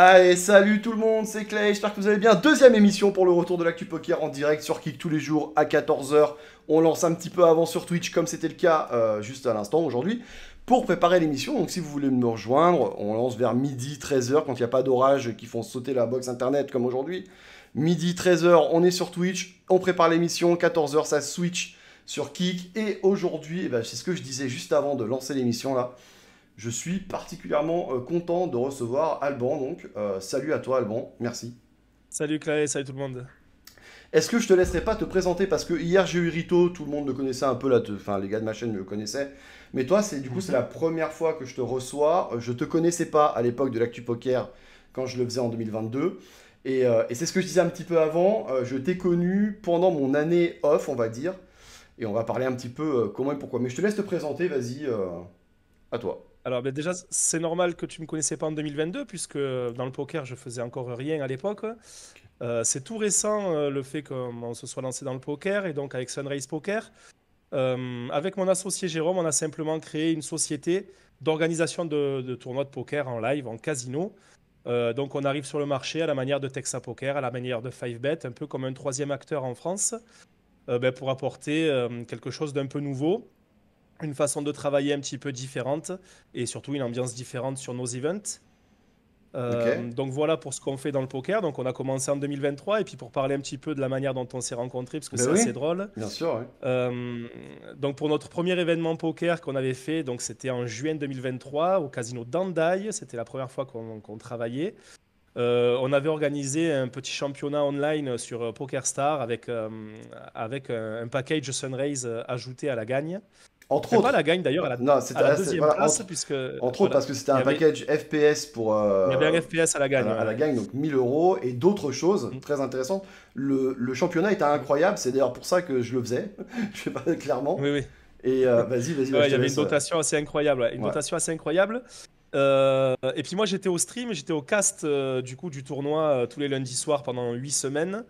Allez, salut tout le monde, c'est Clay, j'espère que vous allez bien. Deuxième émission pour le retour de l'actu poker en direct sur Kick tous les jours à 14h. On lance un petit peu avant sur Twitch comme c'était le cas euh, juste à l'instant aujourd'hui pour préparer l'émission. Donc si vous voulez me rejoindre, on lance vers midi 13h quand il n'y a pas d'orage qui font sauter la box internet comme aujourd'hui. Midi 13h, on est sur Twitch, on prépare l'émission, 14h ça switch sur Kick et aujourd'hui, eh ben, c'est ce que je disais juste avant de lancer l'émission là je suis particulièrement euh, content de recevoir Alban. Donc, euh, salut à toi, Alban. Merci. Salut Clay, salut tout le monde. Est-ce que je te laisserai pas te présenter Parce que hier, j'ai eu Rito, tout le monde le connaissait un peu, là, enfin, les gars de ma chaîne le connaissaient. Mais toi, c'est du coup, c'est la mhm. première fois que je te reçois. Euh, je te connaissais pas à l'époque de l'actu poker quand je le faisais en 2022. Et, et c'est ce que je disais un petit peu avant. je t'ai connu pendant mon année off, on va dire. Et on va parler un petit peu comment et pourquoi. Mais je te laisse te présenter, vas-y, à toi. Alors ben, déjà, c'est normal que tu ne me connaissais pas en 2022, puisque euh, dans le poker, je faisais encore rien à l'époque. Euh, c'est tout récent euh, le fait qu'on se soit lancé dans le poker, et donc avec Sunrise Poker. avec mon associé Jérôme, on a simplement créé une société d'organisation de, tournois de poker en live, en casino. donc on arrive sur le marché à la manière de Texas Poker, à la manière de Five bet un peu comme un troisième acteur en France, ben, pour apporter quelque chose d'un peu nouveau une façon de travailler un petit peu différente et surtout une ambiance différente sur nos events. Euh, donc voilà pour ce qu'on fait dans le poker. Donc on a commencé en 2023 et puis pour parler un petit peu de la manière dont on s'est rencontrés parce que ben c'est assez drôle. Bien sûr. Euh, donc pour notre premier événement poker qu'on avait fait, donc c'était en juin 2023 au casino Dandai. C'était la première fois qu'on travaillait. Euh, on avait organisé un petit championnat online sur PokerStar avec, avec un, un, package Sunraise ajouté à la gagne. Entre autres. pas la gagne d'ailleurs à non, la euh, place. Entre, puisque, entre autres parce que c'était un package FPS pour. Euh, il y avait un FPS à la gagne. À, la gagne, donc 1000 euros et d'autres choses mm. très intéressantes. Le, le, championnat était incroyable, c'est d'ailleurs pour ça que je le faisais, je sais pas clairement. Oui, oui. Et euh, vas-y, vas-y. il y avait une notation assez incroyable. Une notation assez incroyable. et puis moi j'étais au stream, j'étais au cast du coup du tournoi tous les lundis soirs pendant 8 semaines.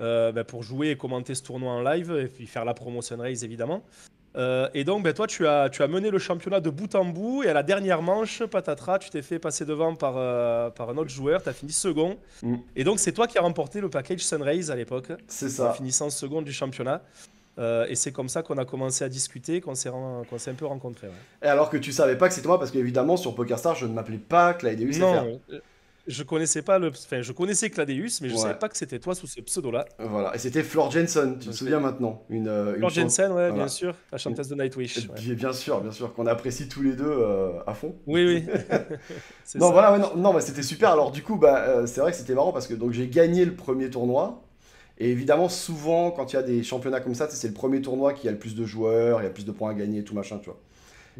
Ben, pour jouer et commenter ce tournoi en live et puis faire la promotion raise évidemment. Euh, et donc, ben, toi, tu as, tu as mené le championnat de bout en bout. Et à la dernière manche, patatras, tu t'es fait passer devant par, euh, par un autre joueur. Tu as fini second. Mm. Et donc, c'est toi qui as remporté le package Sunrise à l'époque. C'est ça. En finissant second du championnat. Euh, et c'est comme ça qu'on a commencé à discuter, qu'on s'est, un peu rencontrés. Et alors que tu savais pas que c'était toi, parce qu'évidemment, sur PokerStar, je ne m'appelais pas Clyde Non, je connaissais pas le. Enfin, je connaissais Cladeus, mais je ne savais pas que c'était toi sous ce pseudo-là. Voilà, et c'était Flor Jensen, tu te souviens maintenant une, euh, Jensen, ouais, bien sûr, la chanteuse de Nightwish. Bien sûr, bien sûr, qu'on apprécie tous les deux euh, à fond. Oui, oui. non, voilà, non, non c'était super. Alors, du coup, bah, euh, c'est vrai que c'était marrant parce que j'ai gagné le premier tournoi. Et évidemment, souvent, quand il y a des championnats comme ça, c'est le premier tournoi qui a le plus de joueurs, il y a plus de points à gagner, tout machin, tu vois.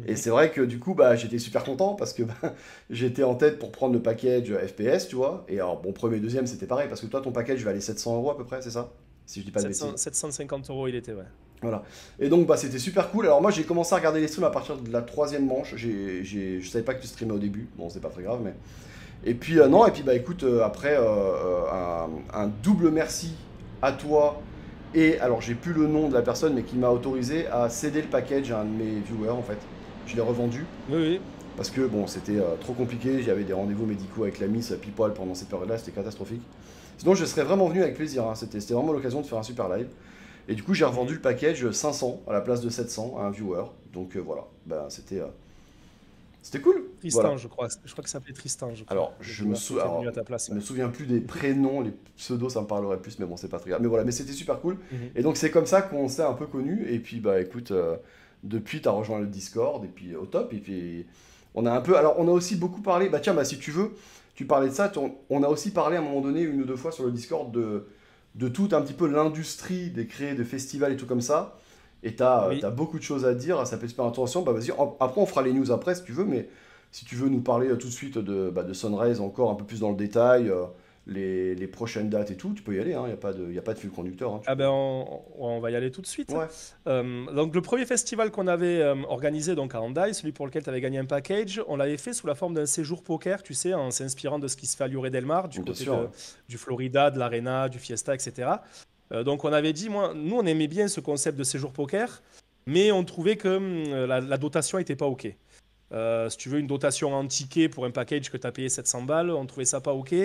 Et c'est vrai que du coup, bah, j'étais super content parce que bah, j'étais en tête pour prendre le package euh, FPS, tu vois. Et alors, bon, premier, deuxième, c'était pareil parce que toi, ton package valait 700 euros à peu près, c'est ça Si je dis pas de bêtises. 750 euros, il était, ouais. Voilà. Et donc, bah, c'était super cool. Alors, moi, j'ai commencé à regarder les streams à partir de la troisième manche. J'ai, j'ai, je savais pas que tu streamais au début. Bon, c'est pas très grave, mais. Et puis, euh, non, et puis, bah, écoute, euh, après, un, double merci à toi. Et alors, j'ai plus le nom de la personne, mais qui m'a autorisé à céder le package à un de mes viewers, en fait. Je l'ai revendu. Oui, oui. Parce que bon, c'était euh, trop compliqué. J'avais des rendez-vous médicaux avec la Miss Pipoil pendant cette période-là. C'était catastrophique. Sinon, je serais vraiment venu avec plaisir. Hein. C'était vraiment l'occasion de faire un super live. Et du coup, j'ai revendu le package 500 à la place de 700 à un viewer. Donc euh, voilà, ben, c'était. Euh, c'était cool. Tristan, je crois. Je crois que ça s'appelait Tristan. Alors, je me, me souviens plus des prénoms, les pseudos, ça me parlerait plus, mais bon, c'est pas très grave. Mais voilà, mais c'était super cool. Mhm. Et donc, c'est comme ça qu'on s'est un peu connus. Et puis, bah, écoute, depuis, tu as rejoint le Discord, et puis au top. Et on a un peu. Alors, on a aussi beaucoup parlé. Bah, tiens, bah, si tu veux, tu parlais de ça. On a aussi parlé à un moment donné, une ou deux fois sur le Discord, de, de toute un petit peu l'industrie des créés de festivals et tout comme ça. Et tu as, euh, beaucoup de choses à dire, ça fait super attention. Bah, vas-y, après, on fera les news après si tu veux, mais si tu veux nous parler euh, tout de suite de, bah, de Sunrise encore un peu plus dans le détail. Euh, les, prochaines dates et tout, tu peux y aller, il hein, n'y a, pas de, y a pas de fil conducteur. Hein, ah ben on, va y aller tout de suite. Euh, donc le premier festival qu'on avait euh, organisé donc à Andai, celui pour lequel tu avais gagné un package, on l'avait fait sous la forme d'un séjour poker, tu sais, en s'inspirant de ce qui se fait à Lloret delmar du oh, côté du Florida, de l'Arena, du Fiesta, etc. Euh, donc on avait dit, moi, nous on aimait bien ce concept de séjour poker, mais on trouvait que hum, la, la, dotation n'était pas OK. si tu veux une dotation en ticket pour un package que tu as payé 700 balles, on trouvait ça pas OK.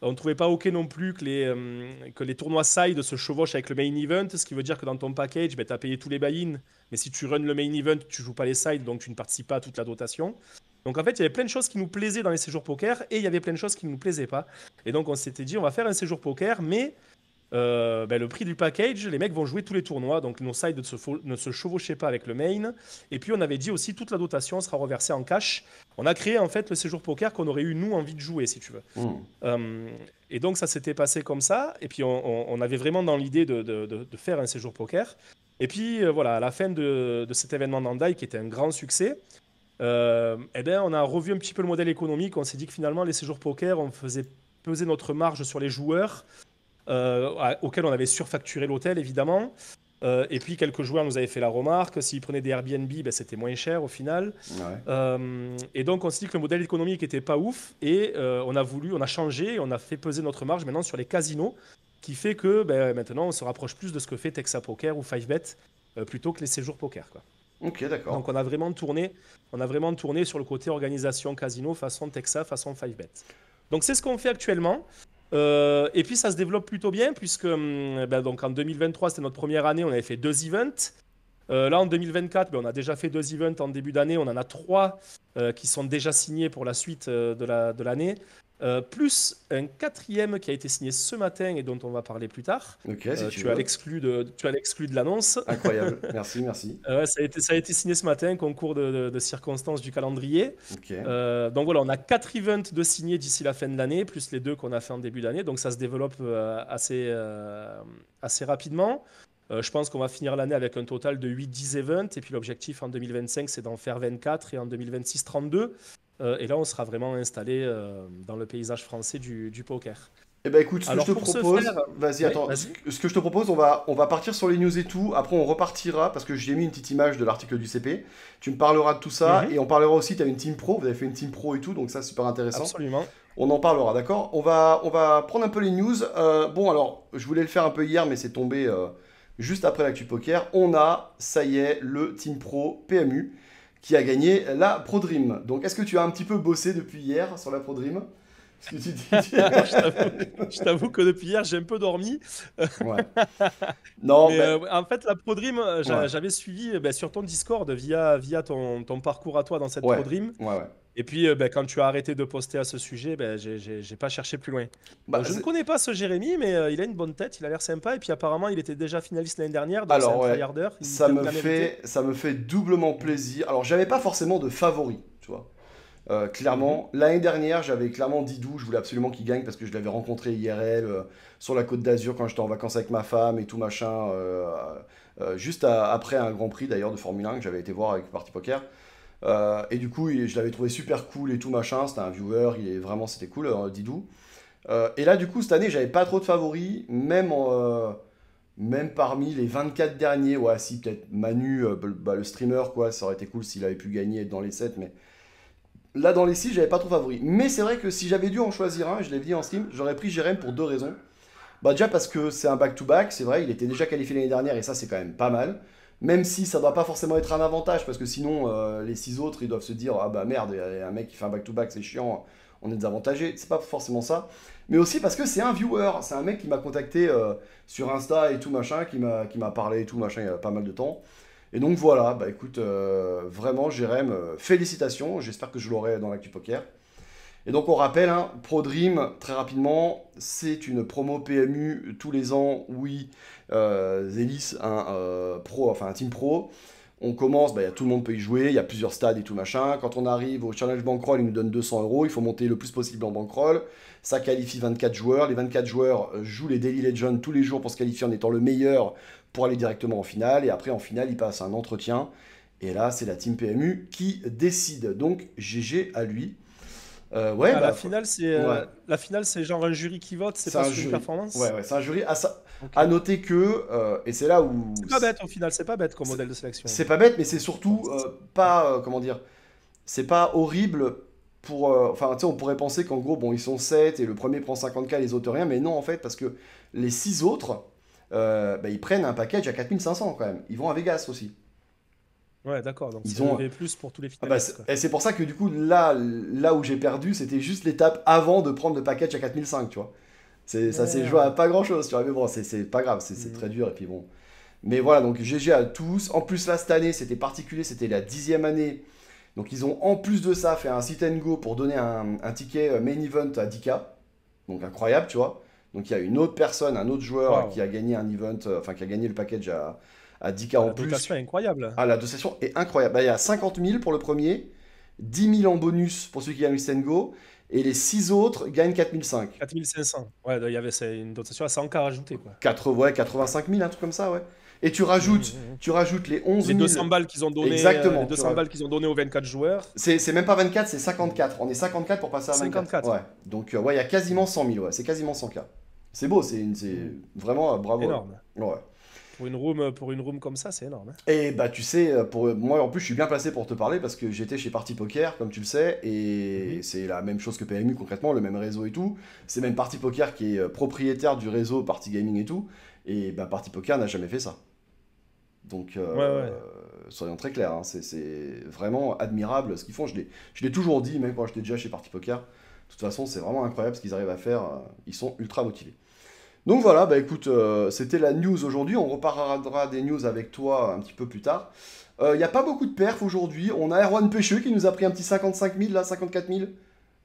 On ne trouvait pas OK non plus que les, euh, que les tournois side se chevauchent avec le main event, ce qui veut dire que dans ton package, ben, tu as payé tous les buy-in, mais si tu runs le main event, tu joues pas les sides, donc tu ne participes pas à toute la dotation. Donc en fait, il y avait plein de choses qui nous plaisaient dans les séjours poker, et il y avait plein de choses qui ne nous plaisaient pas. Et donc on s'était dit, on va faire un séjour poker, mais euh, ben, le prix du package, les mecs vont jouer tous les tournois, donc nos sides ne se, chevauchaient pas avec le main. Et puis on avait dit aussi toute la dotation sera reversée en cash. On a créé en fait le séjour poker qu'on aurait eu nous envie de jouer, si tu veux. Hmm. Euh, et donc ça s'était passé comme ça. Et puis on, avait vraiment dans l'idée de, faire un séjour poker. Et puis euh, voilà, à la fin de, cet événement d'Andai qui était un grand succès, et eh ben, on a revu un petit peu le modèle économique. On s'est dit que finalement les séjours poker, on faisait peser notre marge sur les joueurs. Euh, auquel on avait surfacturé l'hôtel, évidemment. Euh, et puis quelques joueurs nous avaient fait la remarque, s'ils prenaient des Airbnb, ben, c'était moins cher au final. Euh, et donc on s'est dit que le modèle économique était pas ouf et on a voulu, on a changé, on a fait peser notre marge maintenant sur les casinos, qui fait que ben, maintenant on se rapproche plus de ce que fait Texas Poker ou 5Bet plutôt que les séjours poker. Quoi. Ok, d'accord. Donc on a vraiment tourné, on a vraiment tourné sur le côté organisation casino façon Texas, façon 5Bet. Donc c'est ce qu'on fait actuellement. Euh, et puis ça se développe plutôt bien puisque hum, ben, donc en 2023 c'était notre première année, on avait fait deux events. Euh, là en 2024, ben, on a déjà fait deux events en début d'année, on en a trois euh, qui sont déjà signés pour la suite de l'année. La, euh, plus un quatrième qui a été signé ce matin et dont on va parler plus tard. Euh, tu, as l'exclu de, l'annonce. Incroyable, merci, merci. Euh, ça, a été, signé ce matin, concours de, circonstances du calendrier. donc voilà, on a quatre events de signer d'ici la fin de l'année, plus les deux qu'on a fait en début d'année. Donc ça se développe assez, assez rapidement. je pense qu'on va finir l'année avec un total de 8-10 events. Et puis l'objectif en 2025, c'est d'en faire 24 et en 2026, 32. Euh, et là, on sera vraiment installé euh, dans le paysage français du, poker. Eh ben écoute, ce que je te propose, vas-y, attends, ce, que je te propose, on va, on va partir sur les news et tout. Après, on repartira parce que j'ai mis une petite image de l'article du CP. Tu me parleras de tout ça mhm. et on parlera aussi. Tu as une team pro, vous avez fait une team pro et tout, donc ça, super intéressant. Absolument. On en parlera, d'accord on va, on va prendre un peu les news. Euh, bon, alors, je voulais le faire un peu hier, mais c'est tombé juste après l'actu poker. On a, ça y est, le Team Pro PMU qui a gagné la ProDream. Donc, est-ce que tu as un petit peu bossé depuis hier sur la ProDream que je t'avoue que depuis hier, j'ai un peu dormi. Ouais. Non, mais, ben- euh, en fait, la ProDream, euh, j'avais suivi euh, ben, sur ton Discord via, via ton, parcours à toi dans cette ouais. ProDream. Ouais, ouais. Et puis, euh, ben, quand tu as arrêté de poster à ce sujet, ben, je j'ai pas cherché plus loin. Bah, je ne connais pas ce Jérémy, mais euh, il a une bonne tête, il a l'air sympa. Et puis, apparemment, il était déjà finaliste l'année dernière. Donc Alors, ouais, ça, me fait, ça me fait doublement plaisir. Alors, j'avais pas forcément de favori, tu vois. Euh, clairement, mhm. l'année dernière, j'avais clairement Didou. Je voulais absolument qu'il gagne parce que je l'avais rencontré IRL sur la côte d'Azur quand j'étais en vacances avec ma femme et tout machin. juste après un Grand Prix d'ailleurs de Formule 1 que j'avais été voir avec Parti Poker. Euh, et du coup, je l'avais trouvé super cool et tout machin. C'était un viewer, il est vraiment, c'était cool, euh, Didou. Euh, et là, du coup, cette année, j'avais pas trop de favoris, même, même parmi les 24 derniers. Ouais, si, peut-être Manu, bah, bah, le streamer, quoi, ça aurait été cool s'il avait pu gagner dans les 7, mais là, dans les 6, j'avais pas trop de favoris. Mais c'est vrai que si j'avais dû en choisir un, je l'ai dit en stream, j'aurais pris Jérém pour deux raisons. Bah, déjà parce que c'est un back-to-back, c'est vrai, il était déjà qualifié l'année dernière et ça, c'est quand même pas mal même si ça doit pas forcément être un avantage, parce que sinon, euh, les six autres, ils doivent se dire Ah bah merde, y a un mec qui fait un back-to-back, c'est chiant, on est désavantagé. C'est pas forcément ça. Mais aussi parce que c'est un viewer. C'est un mec qui m'a contacté euh, sur Insta et tout machin, qui m'a parlé et tout machin il y a pas mal de temps. Et donc voilà, bah écoute, euh, vraiment, Jérém, félicitations. J'espère que je l'aurai dans l'actu poker. Et donc on rappelle, hein, Pro Dream, très rapidement, c'est une promo PMU tous les ans, oui, euh, Zélis, un, euh, enfin, un team pro. On commence, bah, tout le monde peut y jouer, il y a plusieurs stades et tout machin. Quand on arrive au challenge bankroll, il nous donne 200 euros, il faut monter le plus possible en bankroll. Ça qualifie 24 joueurs, les 24 joueurs jouent les Daily Legends tous les jours pour se qualifier en étant le meilleur pour aller directement en finale. Et après, en finale, ils passent un entretien. Et là, c'est la team PMU qui décide. Donc, GG à lui. Euh, ah, la, bah, finale, c'est, euh, la finale, c'est genre un jury qui vote, c'est, pas un jury. performance Ouais, c'est un jury. À, ah, à noter que, euh, et c'est là où. C'est pas bête au final, c'est pas bête comme modèle de sélection. C'est pas bête, mais c'est surtout pas. comment dire C'est pas horrible pour. Enfin, tu sais, on pourrait penser qu'en gros, bon, ils sont 7 et le premier prend 50K, les autres rien, mais non, en fait, parce que les 6 autres, bah, ils prennent un package à 4500 quand même. Ils vont à Vegas aussi. Ouais, d'accord. Donc ils ont plus pour tous les ah finalistes. Bah, et c'est pour ça que du coup, là, là où j'ai perdu, c'était juste l'étape avant de prendre le package à 4005, tu vois. C'est, ça s'est joué à pas grand chose, tu vois. Mais bon, c'est pas grave, c'est mm. très dur. Et puis bon. Mais voilà, donc GG à tous. En plus, là, cette année, c'était particulier, c'était la dixième année. Donc ils ont en plus de ça fait un sit and go pour donner un, ticket euh, main event à 10K. Donc incroyable, tu vois. Donc il y a une autre personne, un autre joueur qui a gagné un event, euh, enfin qui a gagné le package à, à 10K en plus. La dotation est incroyable. Ah, la dotation est incroyable. Bah, il y a 50 000 pour le premier, 10 000 en bonus pour celui qui gagne le Go, et les 6 autres gagnent 4500. 4500. Ouais, il y avait une dotation à 100K rajoutée. Quoi. ouais, 85 000, un truc comme ça, ouais. Et tu rajoutes, mmh, mmh, mmh. tu rajoutes les 11 000... Les 200 balles qu'ils ont donné, 200 qu'ils ont donné aux 24 joueurs. C'est même pas 24, c'est 54. On est 54 pour passer à 24. 54. Ouais. Donc, euh, ouais, il y a quasiment 100 000, ouais. C'est quasiment 100K. C'est beau, c'est vraiment euh, bravo. Énorme. ouais. ouais. Pour une room, euh, pour une room comme ça, c'est énorme. Hein. Et bah tu sais, euh, pour moi en plus, je suis bien placé pour te parler parce que j'étais chez Party Poker, comme tu le sais, et mhm. c'est la même chose que PMU concrètement, le même réseau et tout. C'est même Party Poker qui est euh, propriétaire du réseau Party Gaming et tout. Et bah Party Poker n'a jamais fait ça. Donc, soyons très clairs, hein, c'est vraiment admirable ce qu'ils font. Je l'ai toujours dit, même quand j'étais déjà chez Party Poker. De toute façon, c'est vraiment incroyable ce qu'ils arrivent à faire. Ils sont ultra motivés. Donc voilà, bah écoute, euh, c'était la news aujourd'hui. On reparlera des news avec toi un petit peu plus tard. Il euh, n'y a pas beaucoup de perfs aujourd'hui. On a Erwan Pêcheux qui nous a pris un petit 55 000, là, 54 000,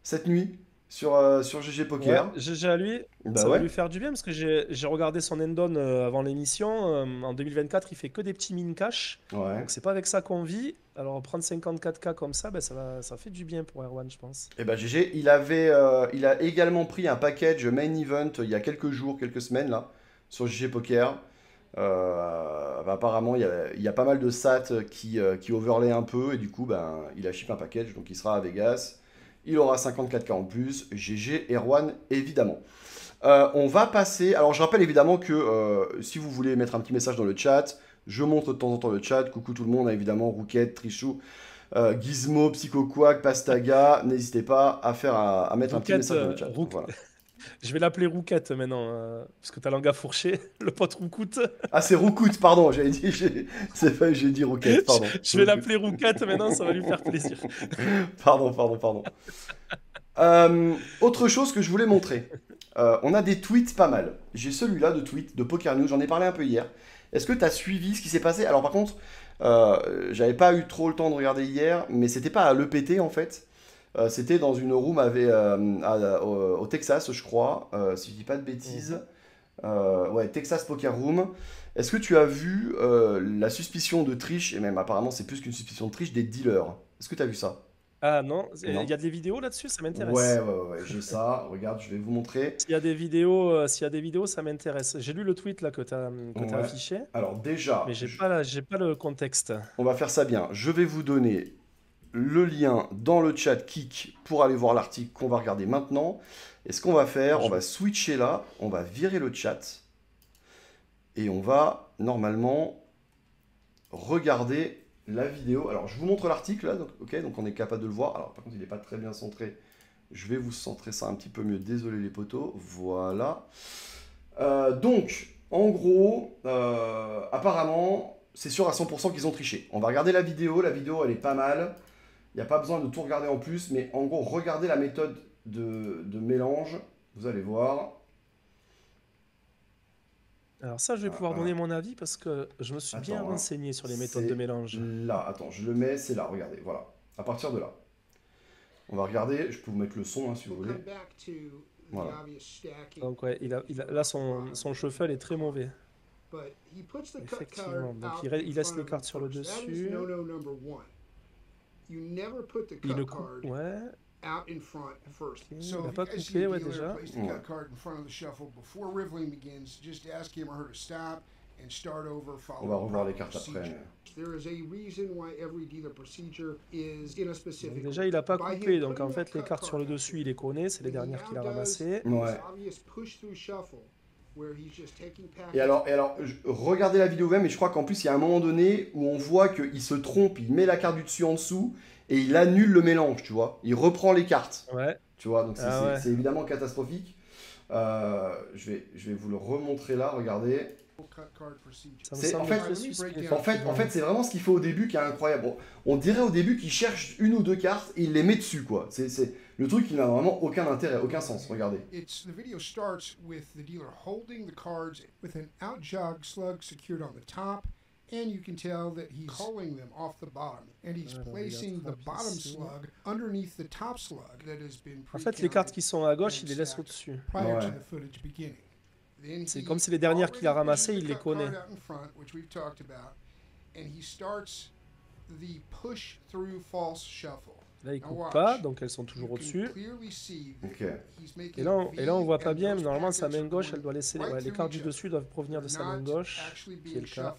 cette nuit sur, euh, sur GG Poker. GG à lui, bah ça va lui faire du bien parce que j'ai regardé son end euh, avant l'émission. Euh, en 2024, il fait que des petits min cash. Donc c'est pas avec ça qu'on vit. Alors prendre 54K comme ça, ben, ça, va, ça fait du bien pour Erwan, je pense. Et eh ben GG, il, avait, il a également pris un package main event il y a quelques jours, quelques semaines là, sur GG Poker. Ben, apparemment, il y, a, pas mal de sats qui, qui overlay un peu et du coup, ben, il a chip un package donc il sera à Vegas. Il aura 54K en plus. GG, Erwan, évidemment. Euh, on va passer. Alors, je rappelle évidemment que euh, si vous voulez mettre un petit message dans le chat, je montre de temps en temps le chat. Coucou tout le monde, hein, évidemment, Rouquette, Trichou, euh, Gizmo, Psychoquack, Pastaga. N'hésitez pas à, faire, à, mettre un petit message dans le chat. Je vais l'appeler Rouquette maintenant, euh, parce que ta langue a fourché, le pote Roucoute. Ah, c'est Roucoute, pardon, j'avais dit, j'ai dit Rouquette, pardon. Je, vais l'appeler Rouquette maintenant, ça va lui faire plaisir. pardon, pardon, pardon. Euh, autre chose que je voulais montrer, euh, on a des tweets pas mal. J'ai celui-là de tweet de Poker News, j'en ai parlé un peu hier. Est-ce que tu as suivi ce qui s'est passé Alors par contre, j'avais pas eu trop le temps de regarder hier, mais c'était pas à l'EPT en fait. Euh, c'était dans une room euh, euh, au, Texas, je crois, si je dis pas de bêtises. ouais, Texas Poker Room. Est-ce que tu as vu la suspicion de triche, et même apparemment c'est plus qu'une suspicion de triche, des dealers Est-ce que tu as vu ça ah non, il y a des vidéos là-dessus, ça m'intéresse. Ouais, ouais, ouais, j'ai ça. Regarde, je vais vous montrer. S'il y a des vidéos, y des vidéos, ça m'intéresse. J'ai lu le tweet là que tu as, affiché. Alors déjà, mais j'ai je... pas, pas le contexte. On va faire ça bien. Je vais vous donner le lien dans le chat Kik pour aller voir l'article qu'on va regarder maintenant. Et ce qu'on va faire, on va switcher là, on va virer le chat et on va normalement regarder la vidéo. Alors, je vous montre l'article là, donc, ok, donc on est capable de le voir. Alors, par contre, il n'est pas très bien centré. Je vais vous centrer ça un petit peu mieux. Désolé les poteaux. Voilà. Euh, donc, en gros, euh, apparemment, c'est sûr à 100% qu'ils ont triché. On va regarder la vidéo. La vidéo, elle est pas mal. Il n'y a pas besoin de tout regarder en plus, mais en gros, regardez la méthode de, de mélange. Vous allez voir. Alors ça, je vais ah, pouvoir donner mon avis parce que je me suis bien hein. renseigné sur les méthodes de mélange. Là, attends, je le mets, c'est là, regardez, voilà. À partir de là. On va regarder, je peux vous mettre le son hein, si vous voulez. Voilà. Donc ouais, il a, il a, là, son, son est très mauvais. Effectivement, donc il, il laisse les cartes sur le dessus you never put the cut card ouais. out in front first. Okay. So if you guys see a dealer ouais, place the cut card in front of the shuffle before riveling begins, just ask him or her to stop and start over following the procedure. après. There is a reason why every dealer procedure is in a specific déjà, il a pas coupé, donc en fait, les cartes sur le dessus, il les connaît, c'est les dernières qu'il a ramassées. Ouais. Et alors, alors, regardez la vidéo même, et je crois qu'en plus, il y a un moment donné où on voit qu'il se trompe, il met la carte du dessus en dessous, et il annule le mélange, tu vois. Il reprend les cartes. Tu vois, donc c'est ah évidemment catastrophique. Euh, je, vais, je vais vous le remontrer là, regardez. C'est, en fait, en fait, en fait c'est vraiment ce qu'il fait au début qui est incroyable. On dirait au début qu'il cherche une ou deux cartes et il les met dessus, quoi. C'est, le truc, il n'a vraiment aucun intérêt, aucun sens. Regardez. It's, the video starts with the dealer holding the cards with an out jog slug secured on the Et vous pouvez voir qu'il les he's calling them off the bottom, and he's placing the bottom slug underneath le top slug that has been En fait, les cartes qui sont à gauche, il les laisse au-dessus. Ouais. C'est comme si les dernières qu'il a ramassées, il les connaît. And he starts the push through false shuffle. Là, il coupe pas, donc elles sont toujours au-dessus. Et, là, on, et là, on voit pas bien, mais normalement, sa main gauche, elle doit laisser... les cartes du dessus doivent provenir de sa main gauche, qui est le cas.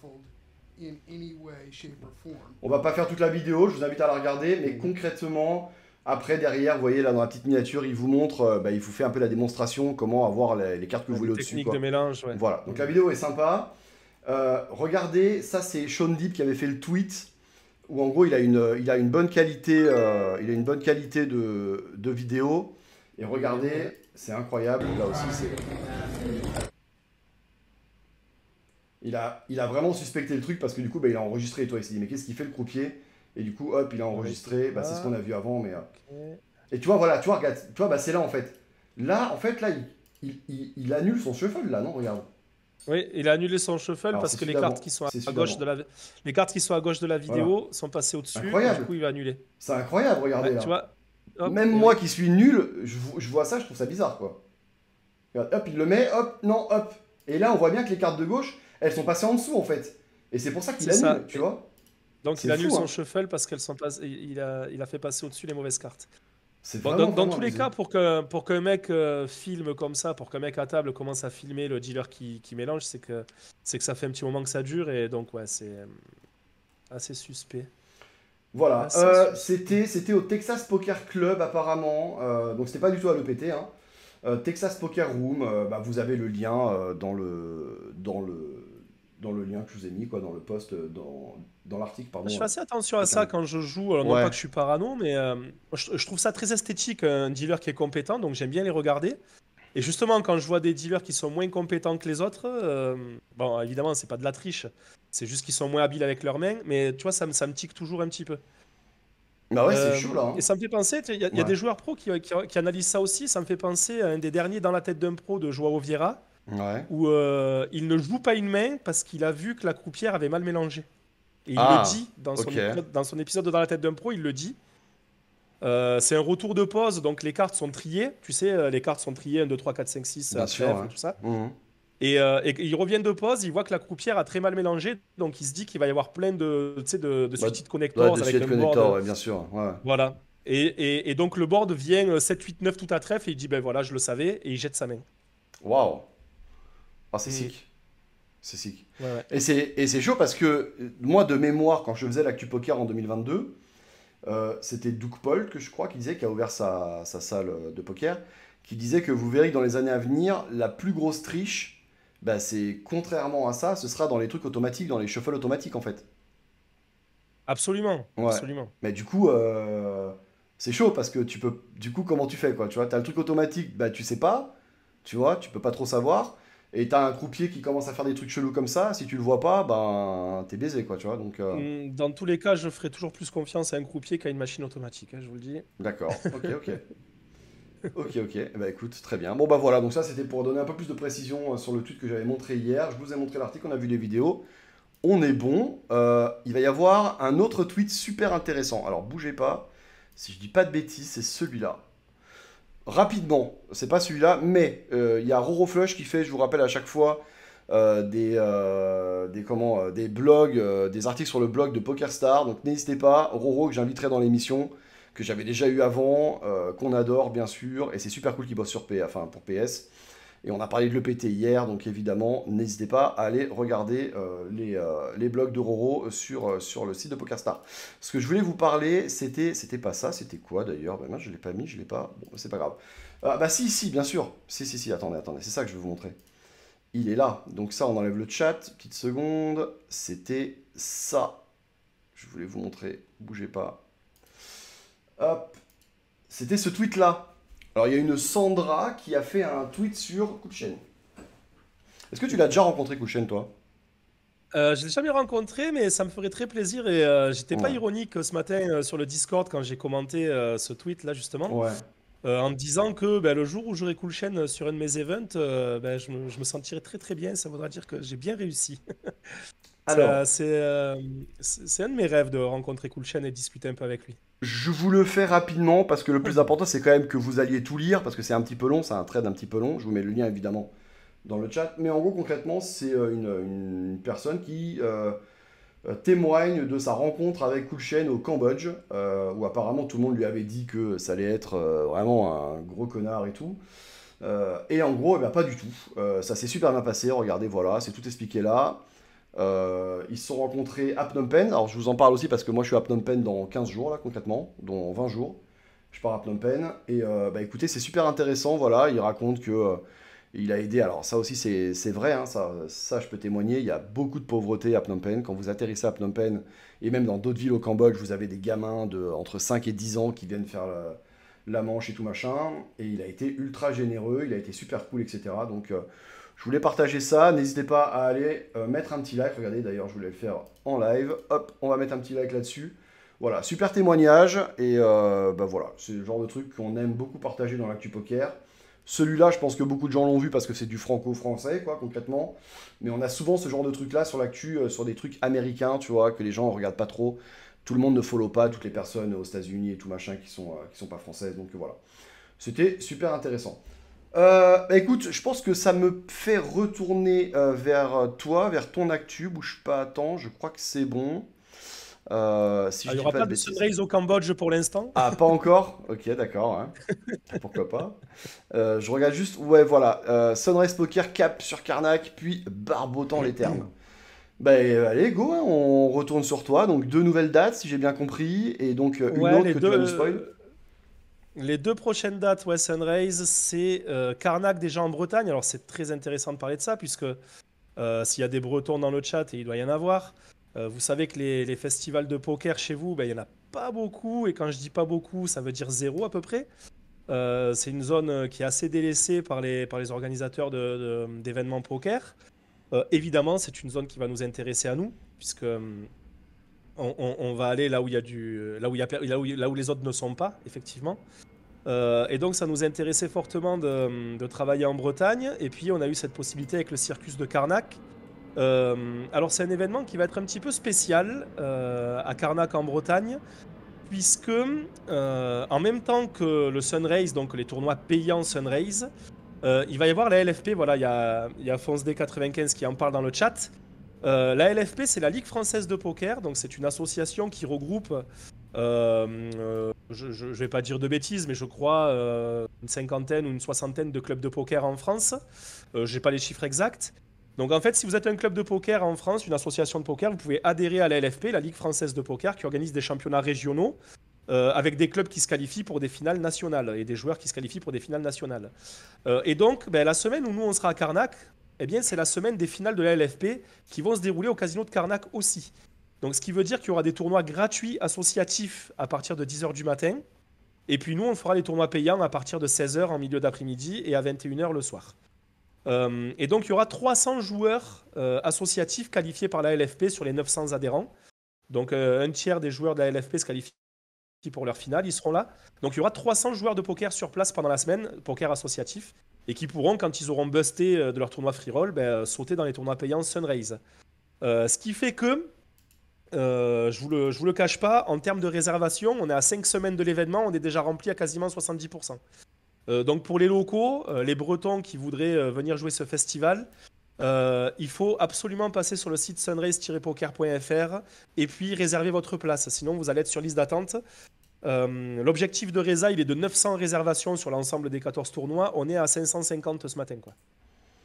On va pas faire toute la vidéo, je vous invite à la regarder, mais concrètement, après, derrière, vous voyez là dans la petite miniature, il vous montre, euh, bah, il vous fait un peu la démonstration, comment avoir les, cartes que vous voulez au-dessus. Technique de mélange, ouais. Voilà, donc la vidéo est sympa. Euh, regardez, ça c'est Sean Deep qui avait fait le tweet où en gros il a une, il a une bonne qualité, euh, il a une bonne qualité de, de vidéo. Et regardez, c'est incroyable. Là aussi, Il a, il a vraiment suspecté le truc parce que du coup, bah, il a enregistré. Et toi, il s'est dit, mais qu'est-ce qu'il fait le croupier Et du coup, hop, il a enregistré. Bah, c'est ce qu'on a vu avant, mais. Euh. Et tu vois, voilà, tu vois, regarde, tu bah, c'est là en fait. Là, en fait, là, il, annule son cheval, là, non Regarde. Oui, il a annulé son shuffle parce que les cartes, qui sont à gauche de la... les cartes qui sont à gauche de la vidéo sont passées au-dessus. Du coup, il va annuler. C'est incroyable, regardez. là. Tu vois Même moi qui suis nul, je, vois ça, je trouve ça bizarre. quoi. Hop, il le met, hop, non, hop. Et là, on voit bien que les cartes de gauche, elles sont passées en dessous en fait. Et c'est pour ça qu'il annule, ça. tu vois. Donc il annule son hein. shuffle parce qu'elles sont il a fait passer au-dessus les mauvaises cartes dans, tous les cas, pour que pour qu'un mec euh, filme comme ça, pour qu'un mec à table commence à filmer le dealer qui, mélange, c'est que que ça fait un petit moment que ça dure et donc ouais, c'est euh, assez suspect. Voilà, euh, c'était au Texas Poker Club apparemment, donc c'était pas du tout à l'EPT. Hein. Texas Poker Room, bah, vous avez le lien dans le dans le dans le lien que je vous ai mis, quoi, dans le post, euh, dans, dans l'article, pardon. Je fais assez attention à ça quand je joue, alors non pas que je suis parano, mais euh, je, trouve ça très esthétique, un dealer qui est compétent, donc j'aime bien les regarder. Et justement, quand je vois des dealers qui sont moins compétents que les autres, euh, bon, évidemment, c'est pas de la triche, c'est juste qu'ils sont moins habiles avec leurs mains, mais tu vois, ça, me, ça me tique toujours un petit peu. Bah ouais, c'est chou, là. Hein. Et ça me fait penser, il y, a des joueurs pro qui, qui, qui, analysent ça aussi, ça me fait penser à un des derniers dans la tête d'un pro de Joao Vieira, ouais. où euh, il ne joue pas une main parce qu'il a vu que la croupière avait mal mélangé. Et il le ah, dit dans son, épisode, dans son épisode de Dans la tête d'un pro, il le dit. Euh, c'est un retour de pause, donc les cartes sont triées. Tu sais, euh, les cartes sont triées 1, 2, 3, 4, 5, 6, et tout ça. Mmh. Et, et, il revient de pause, il voit que la croupière a très mal mélangé, donc il se dit qu'il va y avoir plein de, de, de suites de avec bien sûr. Voilà. Et, et, donc le board vient 7, 8, 9 tout à trèfle et il dit ben voilà, je le savais, et il jette sa main. Waouh ah, c'est sick. Et c'est chaud parce que moi, de mémoire, quand je faisais l'actu poker en 2022, euh, c'était Doug Paul, que je crois, qui disait, qui a ouvert sa, salle euh, de poker, qui disait que vous verrez dans les années à venir, la plus grosse triche, bah, c'est contrairement à ça, ce sera dans les trucs automatiques, dans les shuffles automatiques en fait. Absolument, absolument. Mais du coup, euh, c'est chaud parce que tu peux, du coup, comment tu fais quoi Tu vois, t'as le truc automatique, bah tu sais pas, tu vois, tu peux pas trop savoir et t'as un croupier qui commence à faire des trucs chelous comme ça, si tu le vois pas, ben t'es baisé quoi, tu vois. Donc, euh. hum, Dans tous les cas, je ferai toujours plus confiance à un croupier qu'à une machine automatique, hein, je vous le dis. D'accord, ok, ok. ok, ok, bah écoute, très bien. Bon bah voilà, donc ça c'était pour donner un peu plus de précision euh, sur le tweet que j'avais montré hier. Je vous ai montré l'article, on a vu les vidéos. On est bon. Euh, il va y avoir un autre tweet super intéressant. Alors bougez pas, si je dis pas de bêtises, c'est celui-là rapidement, c'est pas celui-là, mais euh, il y a Roro Flush qui fait, je vous rappelle à chaque fois, euh, des, euh, des, des blogs, des articles sur le blog de PokerStar. Donc n'hésitez pas, Roro que j'inviterai dans l'émission, que j'avais déjà eu avant, qu'on adore bien sûr, et c'est super cool qu'il bosse sur pour PS. Et on a parlé de l'EPT hier, donc évidemment, n'hésitez pas à aller regarder euh, les, euh, les, blogs de Roro euh, sur, sur le site de PokerStar. Ce que je voulais vous parler, c'était, c'était pas ça, c'était quoi d'ailleurs ben, Moi, je l'ai pas mis, je l'ai pas. Bon, c'est pas grave. Ah, bah si, si, bien sûr. Si, si, si, attendez, attendez, c'est ça que je vais vous montrer. Il est là. Donc ça, on enlève le chat, petite seconde. C'était ça. Je voulais vous montrer, bougez pas. Hop. C'était ce tweet-là. Alors il y a une Sandra qui a fait un tweet sur Kouchen. Est-ce que tu l'as déjà rencontré Kouchen toi euh, je ne l'ai jamais rencontré, mais ça me ferait très plaisir. Et euh, j'étais pas ironique euh, ce matin sur le Discord quand j'ai commenté ce tweet-là, justement. en me disant que ben, le jour où j'aurai cool chaîne sur un de mes events, ben, je, me, je, me, sentirai très très bien. Ça voudra dire que j'ai bien réussi. Euh, Alors, euh, c'est un de mes rêves de rencontrer Kulchen et discuter un peu avec lui. Je vous le fais rapidement parce que le plus important, c'est quand même que vous alliez tout lire parce que c'est un petit peu long, c'est un trade un petit peu long. Je vous mets le lien évidemment dans le chat. Mais en gros, concrètement, c'est euh, une, personne qui témoigne de sa rencontre avec Kulchen au Cambodge où apparemment tout le monde lui avait dit que ça allait être vraiment un gros connard et tout. et en gros, eh ben, pas du tout. ça s'est super bien passé. Regardez, voilà, c'est tout expliqué là. Euh, ils se sont rencontrés à Phnom Penh. Alors, je vous en parle aussi parce que moi, je suis à Phnom Penh dans 15 jours, là, concrètement, dans 20 jours. Je pars à Phnom Penh. Et euh, bah, écoutez, c'est super intéressant. Voilà, il raconte que euh, il a aidé. Alors, ça aussi, c'est vrai. Hein, ça, ça, je peux témoigner. Il y a beaucoup de pauvreté à Phnom Penh. Quand vous atterrissez à Phnom Penh et même dans d'autres villes au Cambodge, vous avez des gamins de entre 5 et 10 ans qui viennent faire la, la manche et tout machin. Et il a été ultra généreux. Il a été super cool, etc. Donc, je voulais partager ça. N'hésitez pas à aller euh, mettre un petit like. Regardez, d'ailleurs, je voulais le faire en live. Hop, on va mettre un petit like là-dessus. Voilà, super témoignage. Et ben bah voilà, c'est le genre de truc qu'on aime beaucoup partager dans l'actu poker. Celui-là, je pense que beaucoup de gens l'ont vu parce que c'est du franco-français, quoi, concrètement. Mais on a souvent ce genre de truc-là sur l'actu, euh, sur des trucs américains, tu vois, que les gens ne regardent pas trop. Tout le monde ne follow pas toutes les personnes aux États-Unis et tout machin qui sont, qui sont pas françaises. Donc voilà. C'était super intéressant. Euh, bah, écoute, je pense que ça me fait retourner euh, vers euh, toi, vers ton actu. Bouge pas, attends, je crois que c'est bon. Euh, si ah, il pas, de, sunrise au Cambodge pour l'instant. Ah, pas encore Ok, d'accord. Hein. Pourquoi pas euh, Je regarde juste. Ouais, voilà. Euh, sunrise Poker, cap sur Karnak, puis barbotant les termes. Ben allez, go, hein, on retourne sur toi. Donc deux nouvelles dates, si j'ai bien compris, et donc une autre que tu vas nous spoil. Les deux prochaines dates, and Raise c'est Carnac euh, déjà en Bretagne. Alors c'est très intéressant de parler de ça, puisque euh, s'il y a des Bretons dans le chat, et il doit y en avoir, euh, vous savez que les, festivals de poker chez vous, ben, il n'y en a pas beaucoup. Et quand je dis pas beaucoup, ça veut dire zéro à peu près. c'est une zone qui est assez délaissée par les, par les organisateurs d'événements poker. évidemment, c'est une zone qui va nous intéresser à nous, puisque on, va aller là où il y a du, là où il y a, là où, les autres ne sont pas, effectivement. Euh, et donc ça nous intéressait fortement de, travailler en Bretagne. Et puis on a eu cette possibilité avec le Circus de Carnac. Euh, alors c'est un événement qui va être un petit peu spécial euh, à Carnac en Bretagne, puisque en même temps que le Sunrise, donc les tournois payants Sunrise, il va y avoir la LFP. Voilà, il y a, il y a 95 qui en parle dans le chat. Euh, la LFP, c'est la Ligue française de poker, donc c'est une association qui regroupe, euh, euh, je ne vais pas dire de bêtises, mais je crois une cinquantaine ou une soixantaine de clubs de poker en France. je n'ai pas les chiffres exacts. Donc en fait, si vous êtes un club de poker en France, une association de poker, vous pouvez adhérer à la LFP, la Ligue française de poker, qui organise des championnats régionaux. avec des clubs qui se qualifient pour des finales nationales et des joueurs qui se qualifient pour des finales nationales. et donc, ben, la semaine où nous on sera à Carnac, eh bien, c'est la semaine des finales de la LFP qui vont se dérouler au casino de Carnac aussi. Donc, ce qui veut dire qu'il y aura des tournois gratuits associatifs à partir de 10h du matin. Et puis, nous, on fera les tournois payants à partir de 16h en milieu d'après-midi et à 21h le soir. Euh, et donc, il y aura 300 joueurs euh, associatifs qualifiés par la LFP sur les 900 adhérents. Donc, euh, un tiers des joueurs de la LFP se qualifient pour leur finale, ils seront là. Donc, il y aura 300 joueurs de poker sur place pendant la semaine, poker associatif et qui pourront, quand ils auront busté euh, de leur tournoi free roll, ben, euh, sauter dans les tournois payants Sunrise. Euh, ce qui fait que, je ne vous, le, cache pas, en termes de réservation, on est à 5 semaines de l'événement, on est déjà rempli à quasiment 70%. donc pour les locaux, les Bretons qui voudraient venir jouer ce festival, il faut absolument passer sur le site sunrise-poker.fr et puis réserver votre place, sinon vous allez être sur liste d'attente. Euh, l'objectif de Reza, il est de 900 réservations sur l'ensemble des 14 tournois. On est à 550 ce matin. Quoi.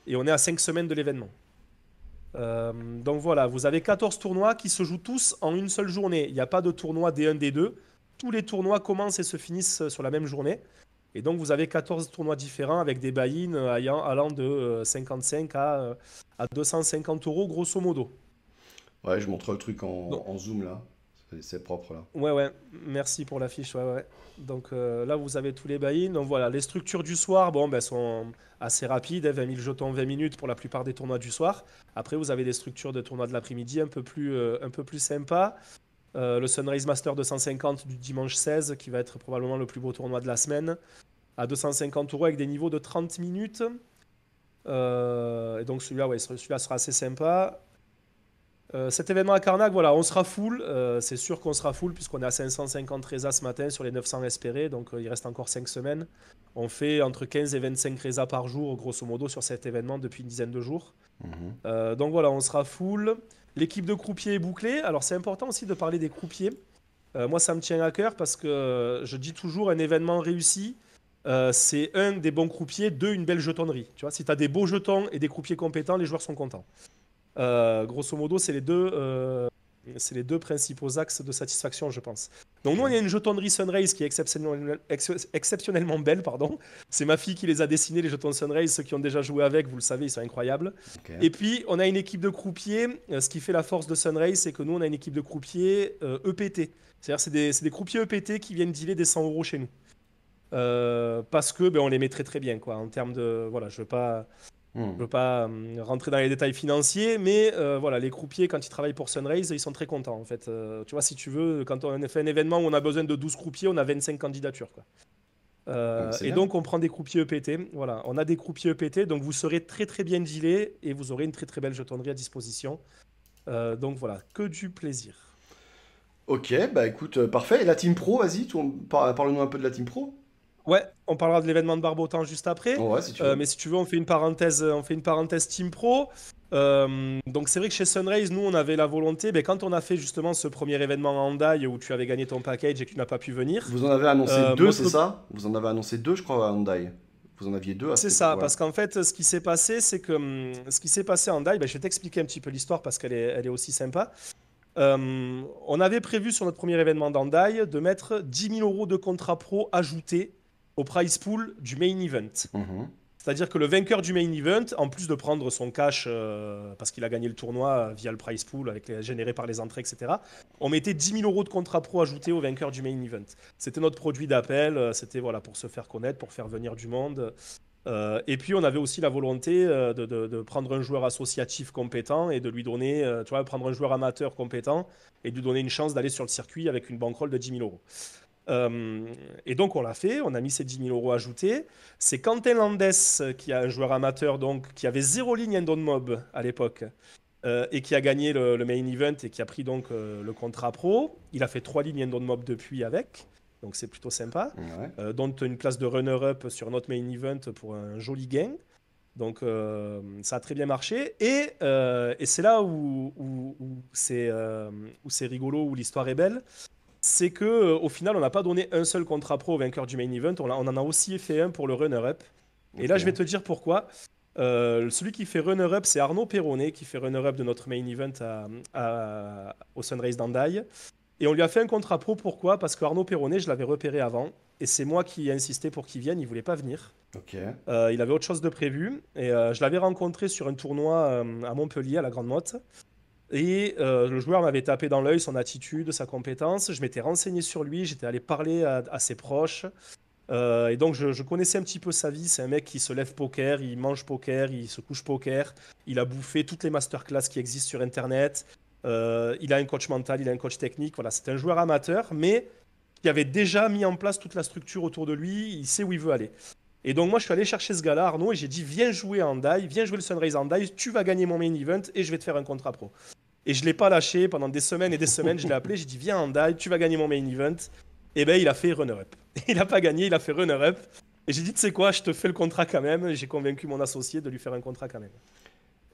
Et on est à 5 semaines de l'événement. Euh, donc voilà, vous avez 14 tournois qui se jouent tous en une seule journée. Il n'y a pas de tournoi D1, D2. Tous les tournois commencent et se finissent euh, sur la même journée. Et donc vous avez 14 tournois différents avec des buy-in allant de 55 à, 250 euros grosso modo. Ouais, je montre le truc en zoom là. C'est propre là. Ouais, ouais, merci pour l'affiche. Donc euh, là, vous avez tous les buy Donc voilà, les structures du soir, bon, ben, sont assez rapides. 20 hein, 000 jetons, 20 minutes pour la plupart des tournois du soir. Après, vous avez des structures de tournois de l'après-midi un peu plus, euh, un peu plus sympas. Euh, le Sunrise Master 250 du dimanche 16, qui va être probablement le plus beau tournoi de la semaine, à 250 euros avec des niveaux de 30 minutes. et donc celui-là, ouais, celui-là sera assez sympa. Euh, cet événement à Carnac, voilà, on sera full. Euh, c'est sûr qu'on sera full puisqu'on est à 550 résas ce matin sur les 900 espérés. Donc euh, il reste encore 5 semaines. On fait entre 15 et 25 résas par jour, grosso modo, sur cet événement depuis une dizaine de jours. Mhm. donc voilà, on sera full. L'équipe de croupiers est bouclée. Alors c'est important aussi de parler des croupiers. moi, ça me tient à cœur parce que je dis toujours un événement réussi. c'est un des bons croupiers, deux une belle jetonnerie. Tu vois, si tu as des beaux jetons et des croupiers compétents, les joueurs sont contents. Euh, grosso modo, c'est les deux. Euh, c'est les deux principaux axes de satisfaction, je pense. Donc nous, on a une jetonnerie Sunrise qui est exceptionnellement, belle. pardon. C'est ma fille qui les a dessinés, les jetons Sunrise. Ceux qui ont déjà joué avec, vous le savez, ils sont incroyables. Et puis, on a une équipe de croupiers. Euh, ce qui fait la force de Sunrise, c'est que nous, on a une équipe de croupiers EPT. E C'est-à-dire, c'est des, des, croupiers EPT qui viennent dealer des 100 euros chez nous. parce que ben, on les met très très bien quoi en termes de voilà je veux pas Mmh. Je ne veux pas euh, rentrer dans les détails financiers, mais euh, voilà, les croupiers, quand ils travaillent pour Sunrise, ils sont très contents, en fait. Euh, tu vois, si tu veux, quand on fait un événement où on a besoin de 12 croupiers, on a 25 candidatures, quoi. Ah, et donc, on prend des croupiers EPT. Voilà, on a des croupiers EPT, donc vous serez très très bien gilés et vous aurez une très très belle jetonnerie à disposition. donc voilà, que du plaisir. Ok, bah écoute, parfait. Et la Team Pro, vas-y, parle-nous un peu de la Team Pro. Ouais, on parlera de l'événement de Barbotan juste après. Euh, mais si tu veux, on fait une parenthèse, euh, on fait une parenthèse Team Pro. Euh, donc c'est vrai que chez Sunrise, nous, on avait la volonté, Mais quand on a fait justement ce premier événement à Handai où tu avais gagné ton package et que tu n'as pas pu venir. Vous en avez annoncé deux, c'est ça Vous en avez annoncé deux, je crois, à Vous en aviez deux. C'est ça, parce qu'en fait, ce qui s'est passé, c'est que hum, ce qui s'est passé à Handai, ben, je vais t'expliquer un petit peu l'histoire parce qu'elle est, elle est aussi sympa. on avait prévu sur notre premier événement d'Andai de mettre 10 000 euros de contrat pro ajouté au prize pool du main event. Mhm. C'est-à-dire que le vainqueur du main event, en plus de prendre son cash euh, parce qu'il a gagné le tournoi euh, via le prize pool avec les, généré par les entrées, etc., on mettait 10 000 euros de contrat pro ajouté au vainqueur du main event. C'était notre produit d'appel, euh, c'était voilà, pour se faire connaître, pour faire venir du monde. et puis on avait aussi la volonté de, prendre un joueur associatif compétent et de lui donner, tu vois, prendre un joueur amateur compétent et de lui donner une chance d'aller sur le circuit avec une bankroll de 10 000 euros. Euh, et donc on l'a fait, on a mis ces 10 000 euros ajoutés. C'est Quentin Landes qui est un joueur amateur, donc qui avait zéro ligne Endon Mob à l'époque, euh, et qui a gagné le, main event et qui a pris donc euh, le contrat pro. Il a fait trois lignes Endon Mob depuis avec. Donc c'est plutôt sympa. Donc dont une place de runner-up sur notre main event pour un joli gain. Donc ça a très bien marché. Et, c'est là où, c'est rigolo, où l'histoire est belle c'est que euh, au final, on n'a pas donné un seul contrat pro au vainqueur du main event. On, en a aussi fait un pour le runner-up. Et là, je vais te dire pourquoi. Euh, celui qui fait runner-up, c'est Arnaud Perronnet, qui fait runner-up de notre main event au Sunrise d'Andaï. Et on lui a fait un contrat pro, pourquoi Parce qu'Arnaud Perronnet, je l'avais repéré avant, et c'est moi qui ai insisté pour qu'il vienne, il voulait pas venir. Euh, il avait autre chose de prévu, et je l'avais rencontré sur un tournoi à Montpellier, à la Grande Motte. Et euh, le joueur m'avait tapé dans l'œil son attitude, sa compétence. Je m'étais renseigné sur lui, j'étais allé parler à, ses proches. Euh, et donc je, connaissais un petit peu sa vie. C'est un mec qui se lève poker, il mange poker, il se couche poker. Il a bouffé toutes les masterclass qui existent sur Internet. Euh, il a un coach mental, il a un coach technique. Voilà, c'est un joueur amateur, mais qui avait déjà mis en place toute la structure autour de lui. Il sait où il veut aller. Et donc moi je suis allé chercher ce gars-là, Arnaud, et j'ai dit viens jouer en dive, viens jouer le Sunrise die, tu vas gagner mon main event et je vais te faire un contrat pro. Et je l'ai pas lâché pendant des semaines et des semaines. Je l'ai appelé, j'ai dit viens Andai, tu vas gagner mon main event. Et eh ben il a fait runner-up. Il a pas gagné, il a fait runner-up. Et j'ai dit tu sais quoi, je te fais le contrat quand même. J'ai convaincu mon associé de lui faire un contrat quand même.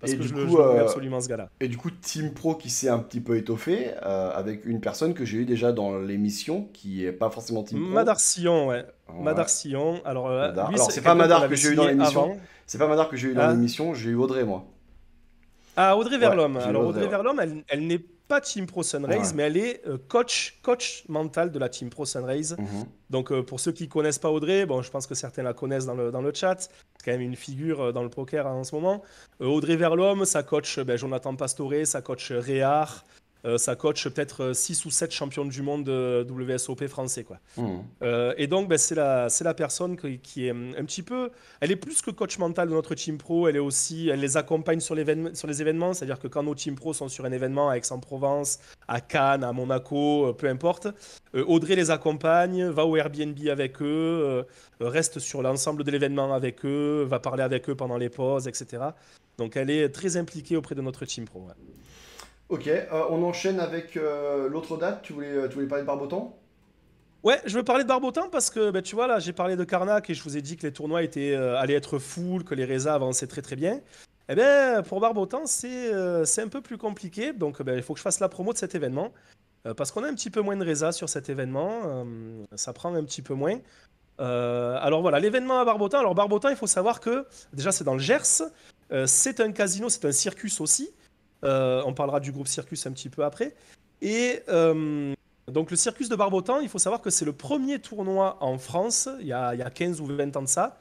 Parce que du je, coup, euh, absolument ce gars-là. Et du coup, Team Pro qui s'est un petit peu étoffé euh, avec une personne que j'ai eu déjà dans l'émission qui est pas forcément Team Pro. Madar Sion, ouais. Madar Sion. Alors, euh, Lui, c'est pas Madar que j'ai eu dans l'émission. C'est pas Madar que j'ai eu dans l'émission, j'ai eu Audrey moi. Ah, Audrey Verlom. Alors, elle, n'est pas Team Pro Sunrise, mais elle est euh, coach, coach mental de la Team Pro Sunrise. Mhm. Donc, euh, pour ceux qui connaissent pas Audrey, bon, je pense que certains la connaissent dans le, dans le chat. C'est quand même une figure euh, dans le poker en ce moment. Audrey Verlom, sa coach ben, Jonathan Pastoré, sa coach Réard, euh, ça coach peut-être 6 euh, ou 7 champions du monde WSOP français. Quoi. Mmh. Euh, et donc, ben, c'est la, la personne qui, est hum, un petit peu. Elle est plus que coach mental de notre team pro, elle, est aussi, elle les accompagne sur, sur les événements, c'est-à-dire que quand nos team pro sont sur un événement à Aix-en-Provence, à Cannes, à Monaco, peu importe, Audrey les accompagne, va au Airbnb avec eux, reste sur l'ensemble de l'événement avec eux, va parler avec eux pendant les pauses, etc. Donc elle est très impliquée auprès de notre team pro. Ok, euh, on enchaîne avec euh, l'autre date. Tu voulais, euh, tu parler de Barbotan Ouais, je veux parler de Barbotan parce que ben, tu vois, là, j'ai parlé de Carnac et je vous ai dit que les tournois étaient, allés allaient être full, que les Reza avançaient très très bien. Eh bien, pour Barbotan, c'est un peu plus compliqué. Donc, ben, il faut que je fasse la promo de cet événement parce qu'on a un petit peu moins de Reza sur cet événement. ça prend un petit peu moins. alors voilà, l'événement à Barbotan, Alors, Barbotan il faut savoir que déjà, c'est dans le Gers. c'est un casino, c'est un circus aussi. Euh, on parlera du groupe Circus un petit peu après. Et euh, donc le Circus de Barbotan, il faut savoir que c'est le premier tournoi en France, il y, a, 15 ou 20 ans de ça,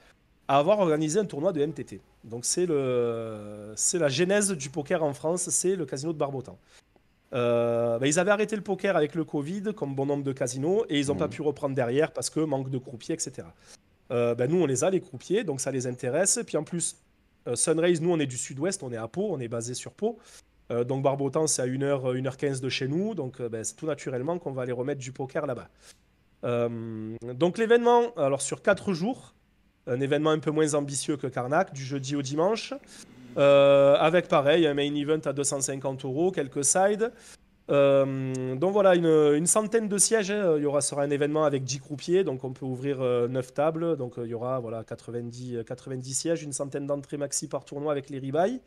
à avoir organisé un tournoi de MTT. Donc c'est la genèse du poker en France, c'est le casino de Barbotan. Euh, bah, ils avaient arrêté le poker avec le Covid, comme bon nombre de casinos, et ils n'ont pas mmh. pu reprendre derrière parce que manque de croupiers, etc. Bah, nous, on les a, les croupiers, donc ça les intéresse. Puis en plus, euh, Sunrise, nous, on est du sud-ouest, on est à Pau, on est basé sur Pau. Euh, donc Barbotan, c'est à 1h, 15 de chez nous, donc euh, ben, c'est tout naturellement qu'on va aller remettre du poker là-bas. donc l'événement, alors sur 4 jours, un événement un peu moins ambitieux que Karnak, du jeudi au dimanche, avec pareil, un main event à 250 euros, quelques sides, euh, donc voilà, une, centaine de sièges. Hein. Il y aura sera un événement avec 10 croupiers, donc on peut ouvrir euh, neuf 9 tables. Donc euh, il y aura voilà 90, 90 sièges, une centaine d'entrées maxi par tournoi avec les rebuys.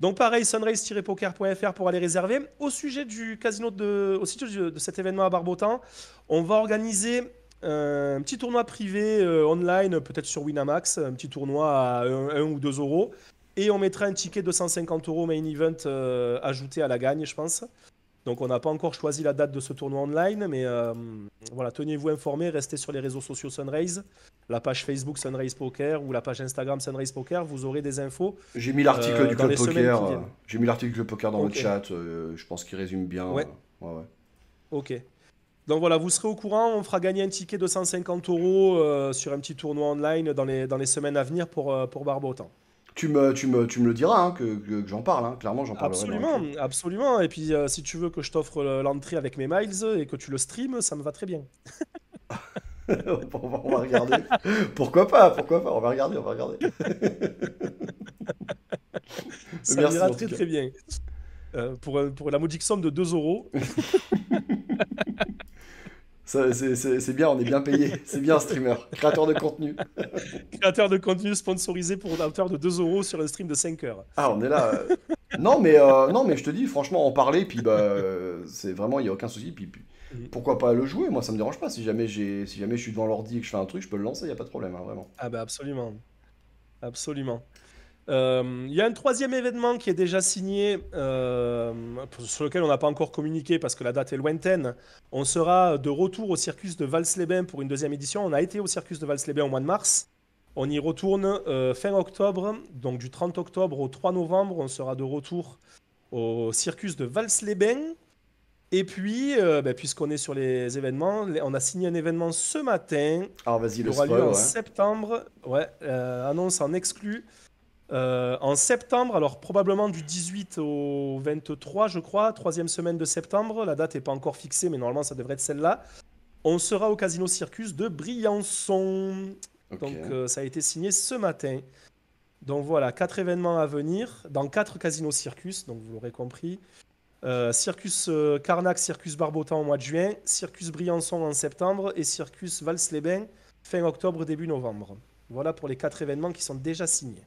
Donc pareil, sunrace-poker.fr pour aller réserver. Au sujet du casino de, au sujet de cet événement à Barbotan, on va organiser un petit tournoi privé online, peut-être sur Winamax, un petit tournoi à 1 ou 2 euros. Et on mettra un ticket de 150 euros main event ajouté à la gagne, je pense. Donc on n'a pas encore choisi la date de ce tournoi online, mais euh, voilà, tenez-vous informés, restez sur les réseaux sociaux Sunrise, la page Facebook Sunrise Poker ou la page Instagram Sunrise Poker, vous aurez des infos. J'ai mis l'article euh, euh, du club poker, j'ai mis l'article poker dans le chat, je pense qu'il résume bien. Ouais. Ok. Donc voilà, vous serez au courant, on fera gagner un ticket de 150 euros sur un petit tournoi online dans les, dans les semaines à venir pour, pour Barbotan tu me, tu me, tu me le diras, hein, que, j'en parle, hein. clairement j'en parle. Absolument, absolument. Et puis euh, si tu veux que je t'offre l'entrée avec mes miles et que tu le stream, ça me va très bien. on, va, regarder. pourquoi pas, pourquoi pas, on va regarder, on va regarder. ça me ira très très bien. Euh, pour, euh, pour la modique somme de 2 euros. C'est bien, on est bien payé. C'est bien streamer, créateur de contenu. créateur de contenu sponsorisé pour un hauteur de 2 euros sur un stream de 5 heures. Ah, on est là. Euh. non, mais, euh, non, mais je te dis, franchement, en parler, puis bah, euh, c'est vraiment, il n'y a aucun souci. Puis, mm-hmm. pourquoi pas le jouer Moi, ça me dérange pas. Si jamais, si jamais je suis devant l'ordi et que je fais un truc, je peux le lancer, il n'y a pas de problème, hein, vraiment. Ah, bah, absolument. Absolument. Euh, il y a un troisième événement qui est déjà signé, euh, sur lequel on n'a pas encore communiqué parce que la date est lointaine. On sera de retour au Circus de Vals-les-Bains pour une deuxième édition. On a été au Circus de Vals-les-Bains au mois de mars. On y retourne euh, fin octobre, donc du 30 octobre au 3 novembre, on sera de retour au circus de Vals-les-Bains. Et puis, ben, puisqu'on est sur les événements, on a signé un événement ce matin. Alors ah, vas-y, le aura lieu en septembre. Ouais, annonce en exclu. Euh, en septembre, alors probablement du 18 au 23, je crois, troisième semaine de septembre, la date n'est pas encore fixée, mais normalement ça devrait être celle-là. On sera au Casino Circus de Briançon. Donc euh, ça a été signé ce matin. Donc voilà, quatre événements à venir dans quatre casinos circus, donc vous l'aurez compris. Euh, circus Carnac, Circus Barbotan au mois de juin, Circus Briançon en septembre et Circus Vals-les-Bains fin octobre, début novembre. Voilà pour les quatre événements qui sont déjà signés.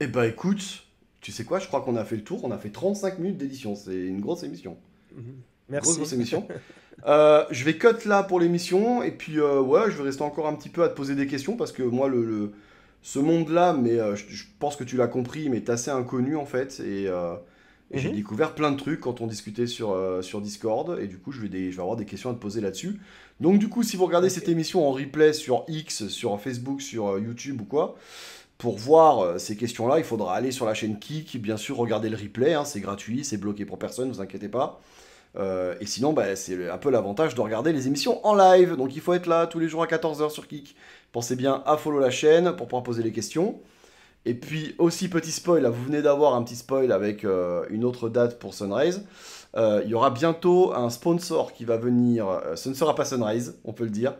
Eh bah écoute, tu sais quoi, je crois qu'on a fait le tour, on a fait 35 minutes d'édition, c'est une grosse émission. Mhm. Merci. Grosse, grosse émission. Euh, je vais cut là pour l'émission, et puis euh, ouais, je vais rester encore un petit peu à te poser des questions, parce que moi, le, ce monde-là, mais euh, je, pense que tu l'as compris, mais t'es assez inconnu en fait, et, j'ai mhm. découvert plein de trucs quand on discutait sur, sur Discord, et du coup, je vais, des, je vais avoir des questions à te poser là-dessus. Donc du coup, si vous regardez cette émission en replay sur X, sur Facebook, sur YouTube ou quoi, pour voir euh, ces questions-là, il faudra aller sur la chaîne Kik, bien sûr, regarder le replay, hein, c'est gratuit, c'est bloqué pour personne, vous inquiétez pas. Euh, et sinon, bah, c'est un peu l'avantage de regarder les émissions en live. Donc il faut être là tous les jours à 14h sur Kik. Pensez bien à follow la chaîne pour pouvoir poser les questions. Et puis aussi, petit spoil, vous venez d'avoir un petit spoil avec euh, une autre date pour Sunrise. Il y aura bientôt un sponsor qui va venir. ce ne sera pas Sunrise, on peut le dire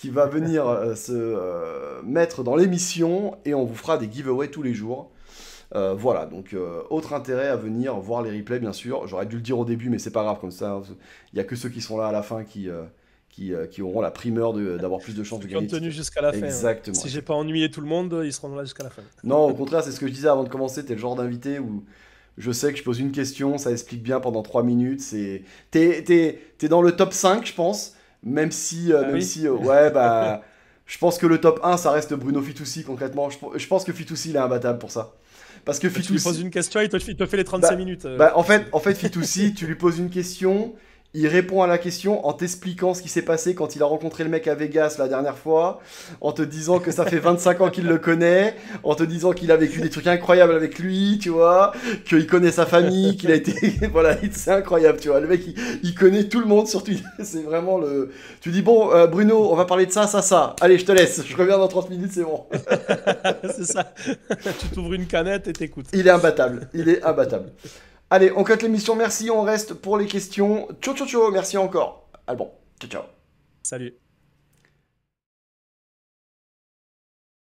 qui va venir euh, se euh, mettre dans l'émission et on vous fera des giveaways tous les jours. Euh, voilà, donc autre intérêt à venir voir les replays, bien sûr. J'aurais dû le dire au début, mais c'est pas grave comme ça. Il n'y a que ceux qui sont là à la fin qui, qui, auront la primeur d'avoir plus de chances de gagner. tenu jusqu'à la fin. Exactement. Si j'ai pas ennuyé tout le monde, ils seront là jusqu'à la fin. Non, au contraire, c'est ce que je disais avant de commencer. Tu es le genre d'invité où je sais que je pose une question, ça explique bien pendant 3 minutes. T'es es, dans le top 5, je pense. Même si, euh, ah même si, euh, ouais, bah, je pense que le top 1, ça reste Bruno Fitoussi concrètement. Je, pense que Fitoussi, il est imbattable pour ça. Parce que Fitoussi. Tu lui poses une question, il te, fait les 35 bah, minutes. Euh. Bah, en fait, en fait Fitoussi, tu lui poses une question, il répond à la question en t'expliquant ce qui s'est passé quand il a rencontré le mec à Vegas la dernière fois, en te disant que ça fait 25 ans qu'il le connaît, en te disant qu'il a vécu des trucs incroyables avec lui, tu vois, qu'il connaît sa famille, qu'il a été... voilà, c'est incroyable, tu vois. Le mec, il, connaît tout le monde sur Twitter. C'est vraiment le... Tu dis, bon, euh, Bruno, on va parler de ça, ça, ça. Allez, je te laisse. Je reviens dans 30 minutes, c'est bon. c'est ça. tu t'ouvres une canette et t'écoutes. Il est imbattable. Il est imbattable. Allez, on cut l'émission, merci, on reste pour les questions. Ciao, ciao, ciao, merci encore. Albon, ciao, ciao. Salut.